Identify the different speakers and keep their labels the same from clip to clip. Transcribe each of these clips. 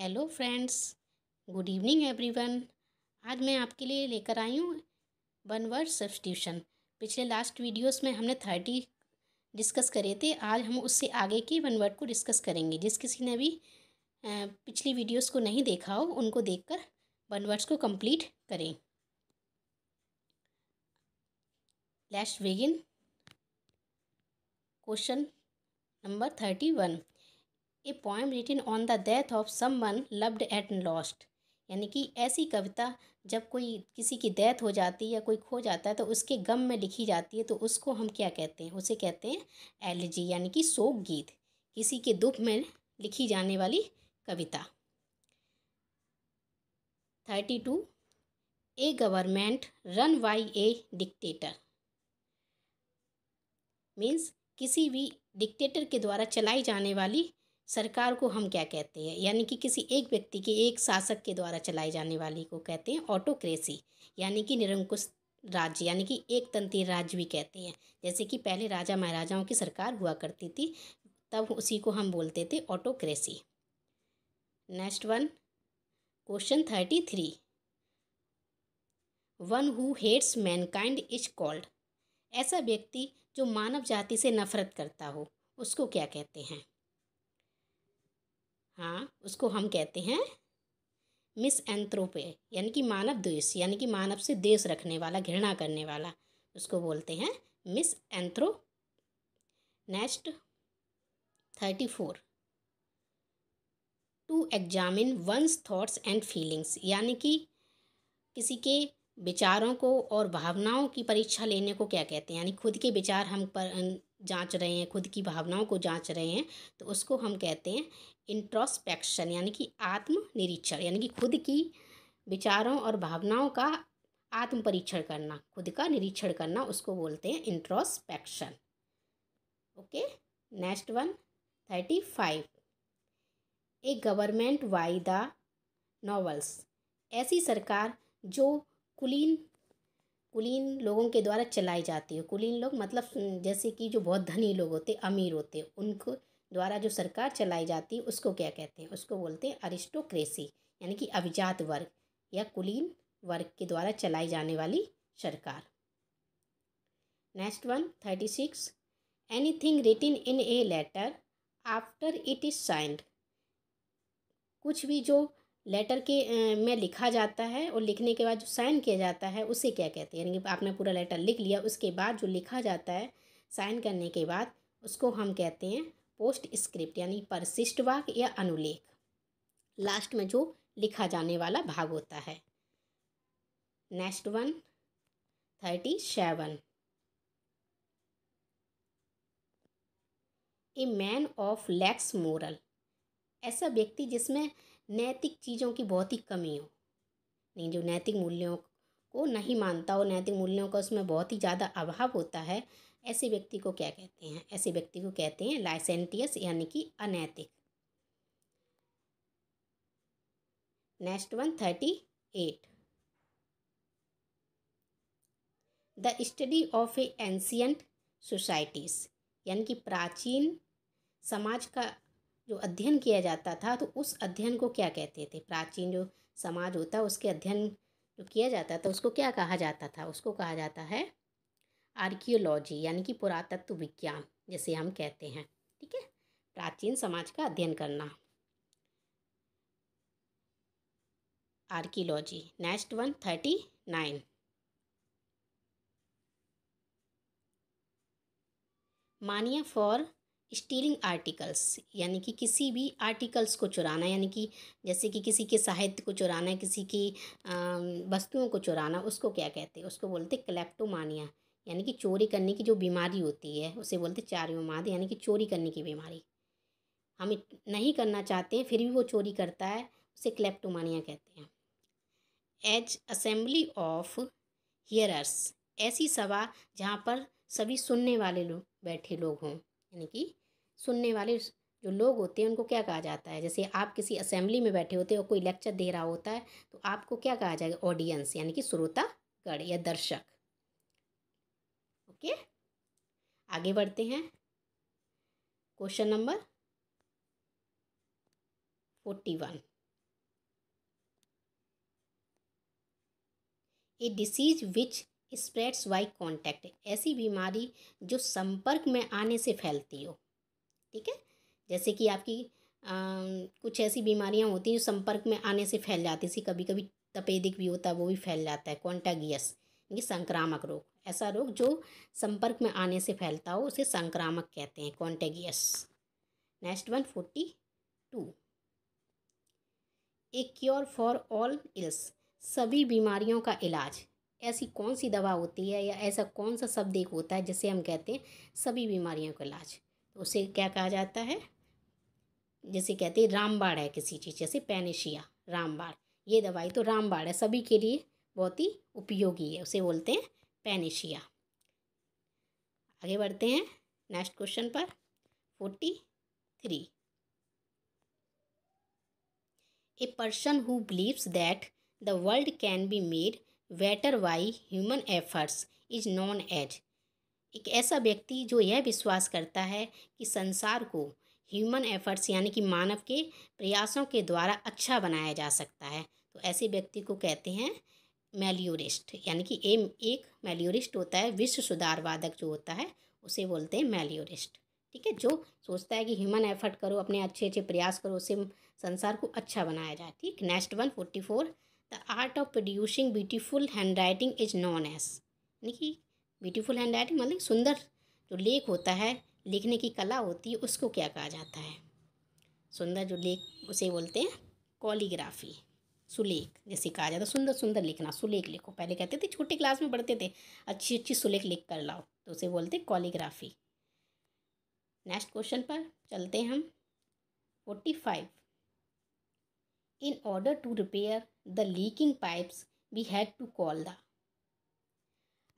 Speaker 1: hello friends good evening everyone आज मैं आपके लिए लेकर आई हूँ वन वर्ड सब्सटिट्यूशन पिछले लास्ट वीडियोस में हमने थर्टी डिस्कस करे थे आज हम उससे आगे की वन वर्ड को डिस्कस करेंगे जिस किसी ने भी पिछली वीडियोस को नहीं देखा हो उनको देखकर वन वर्ड्स को कंप्लीट करें let's begin question number thirty one a poem written on the death of someone loved at lost यानी कि ऐसी कविता जब कोई किसी की डेथ हो जाती है या कोई खो जाता है तो उसके गम में लिखी जाती है तो उसको हम क्या कहते हैं उसे कहते हैं एलजी यानी कि शोक गीत किसी के दुख में लिखी जाने वाली कविता thirty two a government run by a dictator means किसी भी डिक्टेटर के द्वारा चलाई जाने वाली सरकार को हम क्या कहते हैं यानी कि किसी एक व्यक्ति के एक शासक के द्वारा चलाई जाने वाली को कहते हैं ऑटोक्रेसी यानी कि निरंकुश राज्य यानी कि एक तंत्री राज्य भी कहते हैं जैसे कि पहले राजा महाराजाओं की सरकार हुआ करती थी तब उसी को हम बोलते थे autocracy next one question thirty three one who hates mankind is called ऐसा व्यक्ति जो मानव जाति से नफरत करता हो उसको क्या कहते हैं हाँ उसको हम कहते हैं मिस एंथ्रोपे यानी कि मानव द्वेष यानी कि मानव से देश रखने वाला घृणा करने वाला उसको बोलते हैं misanthrope next thirty four to examine one's thoughts and feelings यानी कि किसी के विचारों को और भावनाओं की परीक्षा लेने को क्या कहते हैं यानी खुद के विचार हम पर जांच रहे हैं खुद की भावनाओं को जांच रहे हैं तो उसको हम कहते हैं इंट्रोस्पेक्शन यानी कि आत्म निरीक्षण यानी कि खुद की विचारों और भावनाओं का आत्म परीक्षण करना खुद का निरीक्षण करना उसको बोलते हैं introspection okay next one thirty five a government by the nobles ऐसी सरकार जो कुलीन कुलीन लोगों के द्वारा चलाई जाती है कुलीन लोग मतलब जैसे कि जो बहुत धनी लोग होते अमीर होते उनको द्वारा जो सरकार चलाई जाती है उसको क्या कहते हैं उसको बोलते हैं अरिस्टोक्रेसी यानी कि अभिजात वर्ग या कुलीन वर्ग के द्वारा चलाई जाने वाली सरकार next one thirty six anything written in a letter after it is signed कुछ भी जो लेटर के में लिखा जाता है और लिखने के बाद जो साइन किया जाता है उसे क्या कहते हैं यानी कि आपने पूरा लेटर लिख लिया उसके बाद जो लिखा जाता है साइन करने के बाद उसको हम कहते हैं पोस्ट स्क्रिप्ट यानी परशिष्ट वाक या अनुलेख लास्ट में जो लिखा जाने वाला भाग होता है next one thirty seven a man of lax moral ऐसा व्यक्ति जिसमें नैतिक चीज़ों की बहुत ही कमी हो नहीं जो नैतिक मूल्यों को नहीं मानता हो नैतिक मूल्यों का उसमें बहुत ही ज़्यादा अभाव होता है ऐसे व्यक्ति को क्या कहते हैं ऐसे व्यक्ति को कहते हैं लाइसेंटियस यानी कि अनैतिक next one thirty eight the study of a ancient societies यानी कि प्राचीन समाज का जो अध्ययन किया जाता था तो उस अध्ययन को क्या कहते थे प्राचीन जो समाज होता है उसके अध्ययन जो किया जाता था उसको क्या कहा जाता था उसको कहा जाता है आर्कियोलॉजी यानी कि पुरातत्व विज्ञान जैसे हम कहते हैं ठीक है प्राचीन समाज का अध्ययन करना archaeology next one thirty nine mania for stealing articles यानी कि किसी भी आर्टिकल्स को चुराना यानी कि जैसे कि किसी के साहित्य को चुराना किसी की वस्तुओं को चुराना उसको क्या कहते हैं उसको बोलते क्लेप्टोमानिया यानी कि चोरी करने की जो बीमारी होती है उसे बोलते चार्योमाद यानी कि चोरी करने की बीमारी हम नहीं करना चाहते हैं फिर भी वो चोरी करता है उसे क्लेप्टोमानिया कहते हैं एज असेंबली ऑफ हियरर्स ऐसी सभा जहाँ पर सभी सुनने वाले लोग बैठे लोग हों यानी कि सुनने वाले जो लोग होते हैं उनको क्या कहा जाता है जैसे आप किसी असेंबली में बैठे होते हो कोई लेक्चर दे रहा होता है तो आपको क्या कहा जाएगा ऑडियंस यानी कि श्रोतागढ़ या दर्शक के आगे बढ़ते हैं question number forty one a disease which spreads by contact ऐसी बीमारी जो संपर्क में आने से फैलती हो ठीक है जैसे कि आपकी आ, कुछ ऐसी बीमारियां होती हैं जो संपर्क में आने से फैल जाती है कभी कभी तपेदिक भी होता है वो भी फैल जाता है कॉन्टागियस ये संक्रामक रोग ऐसा रोग जो संपर्क में आने से फैलता हो उसे संक्रामक कहते हैं contagious next one forty two a cure for all ills सभी बीमारियों का इलाज ऐसी कौन सी दवा होती है या ऐसा कौन सा शब्द एक होता है जिसे हम कहते हैं सभी बीमारियों का इलाज तो उसे क्या कहा जाता है जैसे कहते हैं रामबाड़ है किसी चीज़ जैसे पेनेशिया रामबाड़ ये दवाई तो रामबाड़ है सभी के लिए बहुत ही उपयोगी है उसे बोलते हैं पैनेशिया आगे बढ़ते हैं नेक्स्ट क्वेश्चन पर forty three a person who believes that the world can be made better by human efforts is known as एक ऐसा व्यक्ति जो यह विश्वास करता है कि संसार को ह्यूमन एफर्ट्स यानी कि मानव के प्रयासों के द्वारा अच्छा बनाया जा सकता है तो ऐसे व्यक्ति को कहते हैं मेल्योरिस्ट यानी कि एम एक मेल्योरिस्ट होता है विश्व सुधारवादक जो होता है उसे बोलते हैं मेल्योरिस्ट ठीक है जो सोचता है कि ह्यूमन एफर्ट करो अपने अच्छे अच्छे प्रयास करो उससे संसार को अच्छा बनाया जाए ठीक next one forty four the art of producing beautiful handwriting is known as यानी कि ब्यूटीफुल हैंड राइटिंग मतलब सुंदर जो लेख होता है लिखने की कला होती है उसको क्या कहा जाता है सुंदर जो लेख उसे बोलते हैं कॉलीग्राफी सुलेख जैसे कहा जाता है सुंदर सुंदर लिखना सुलेख लिखो पहले कहते थे छोटे क्लास में पढ़ते थे अच्छी अच्छी सुलेख लिख कर लाओ तो उसे बोलते कॉलीग्राफी नेक्स्ट क्वेश्चन पर चलते हम forty five in order to repair the leaking pipes we had to call the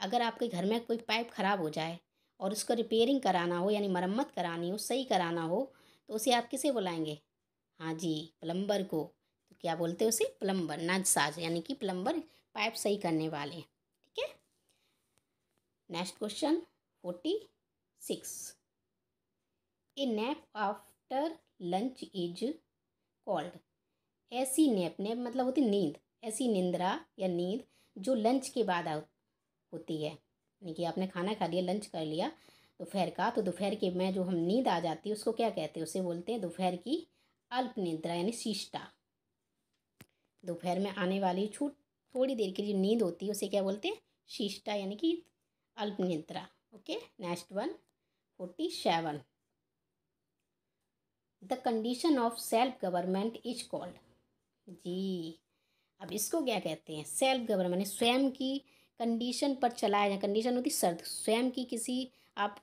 Speaker 1: अगर आपके घर में कोई पाइप ख़राब हो जाए और उसका रिपेयरिंग कराना हो यानी मरम्मत करानी हो सही कराना हो तो उसे आप किसे बुलाएंगे हाँ जी प्लम्बर को क्या बोलते हैं उसे प्लम्बर नजसाज यानी कि प्लम्बर पाइप सही करने वाले ठीक है next question forty six a nap after lunch is called ऐसी नैप नैप मतलब होती नींद ऐसी निंद्रा या नींद जो लंच के बाद होती है यानी कि आपने खाना खा लिया लंच कर लिया दोपहर का तो दोपहर के में जो हम नींद आ जाती है उसको क्या कहते हैं उसे बोलते हैं दोपहर की अल्प निंद्रा यानी शिष्टा दोपहर में आने वाली छूट थोड़ी देर के लिए नींद होती है उसे क्या बोलते हैं शिष्टा यानी कि अल्प okay next one forty seven the condition of self government is called जी अब इसको क्या कहते हैं सेल्फ गवर्नमेंट स्वयं की कंडीशन पर चलाया जाए कंडीशन होती शर्त स्वयं की किसी आप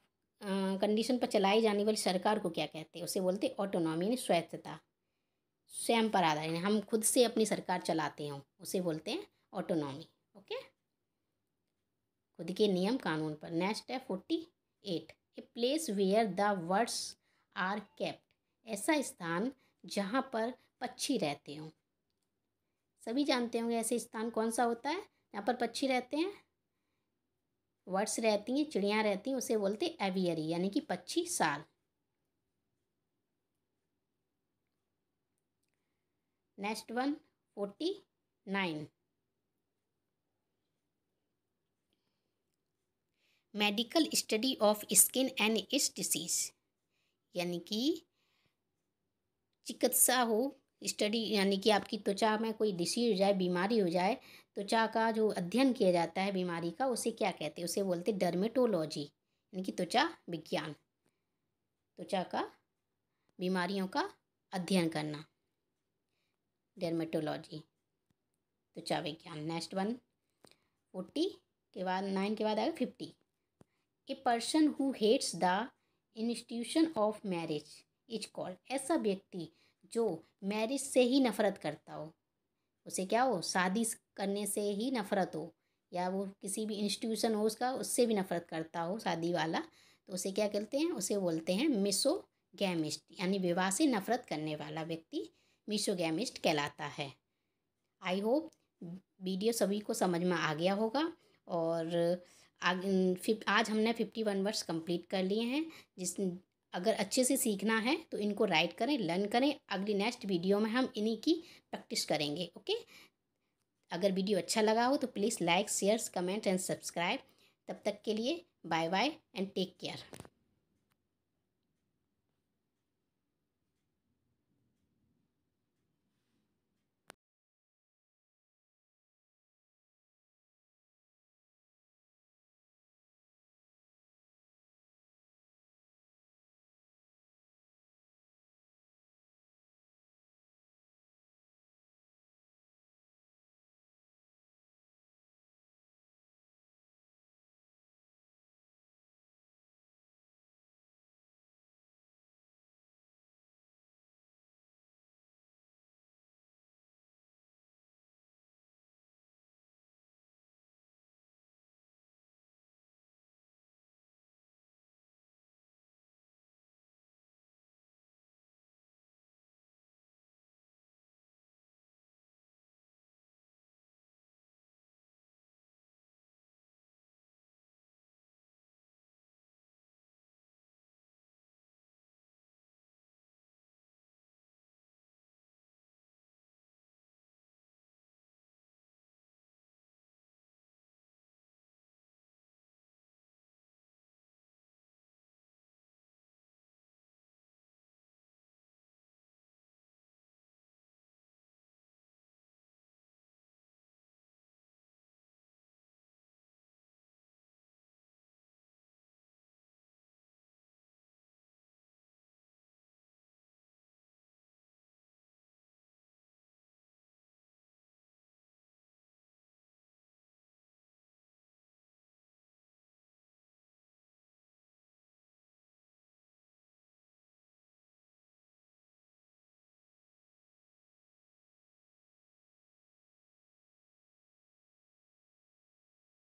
Speaker 1: कंडीशन पर चलाई जाने वाली सरकार को क्या कहते हैं उसे बोलते हैं ऑटोनॉमी यानी स्वायत्तता स्वयं पर आधारित हम खुद से अपनी सरकार चलाते हों उसे बोलते हैं ऑटोनॉमी ओके खुद के नियम कानून पर नेक्स्ट है forty eight a place where the birds are kept ऐसा स्थान जहाँ पर पक्षी रहते हों सभी जानते होंगे ऐसे स्थान कौन सा होता है जहाँ पर पक्षी रहते हैं वर्ड्स रहती हैं चिड़ियाँ रहती हैं उसे बोलते हैं एवियरी यानी कि पक्षी साल next one forty nine medical study of skin and its disease यानी कि चिकित्सा हो स्टडी यानी कि आपकी त्वचा में कोई डिसीज हो जाए बीमारी हो जाए त्वचा का जो अध्ययन किया जाता है बीमारी का उसे क्या कहते हैं उसे बोलते डर्मेटोलॉजी यानी कि त्वचा विज्ञान त्वचा का बीमारियों का अध्ययन करना डर्मेटोलॉजी त्वचा विज्ञान नेक्स्ट वन फोर्टी के बाद नाइन के बाद आएगा fifty a person who hates the institution of marriage is called ऐसा व्यक्ति जो मैरिज से ही नफरत करता हो उसे क्या हो शादी करने से ही नफरत हो या वो किसी भी इंस्टीट्यूशन हो उसका उससे भी नफरत करता हो शादी वाला तो उसे क्या कहते हैं उसे बोलते हैं मिसो गैमिस्ट यानी विवाह से नफरत करने वाला व्यक्ति मिशोगेमिस्ट कहलाता है आई होप वीडियो सभी को समझ में आ गया होगा और आज हमने फिफ्टी वन वर्ड्स कंप्लीट कर लिए हैं जिस अगर अच्छे से सीखना है तो इनको राइट करें लर्न करें अगली नेक्स्ट वीडियो में हम इन्हीं की प्रैक्टिस करेंगे ओके अगर वीडियो अच्छा लगा हो तो please like share comment and subscribe तब तक के लिए bye bye and take care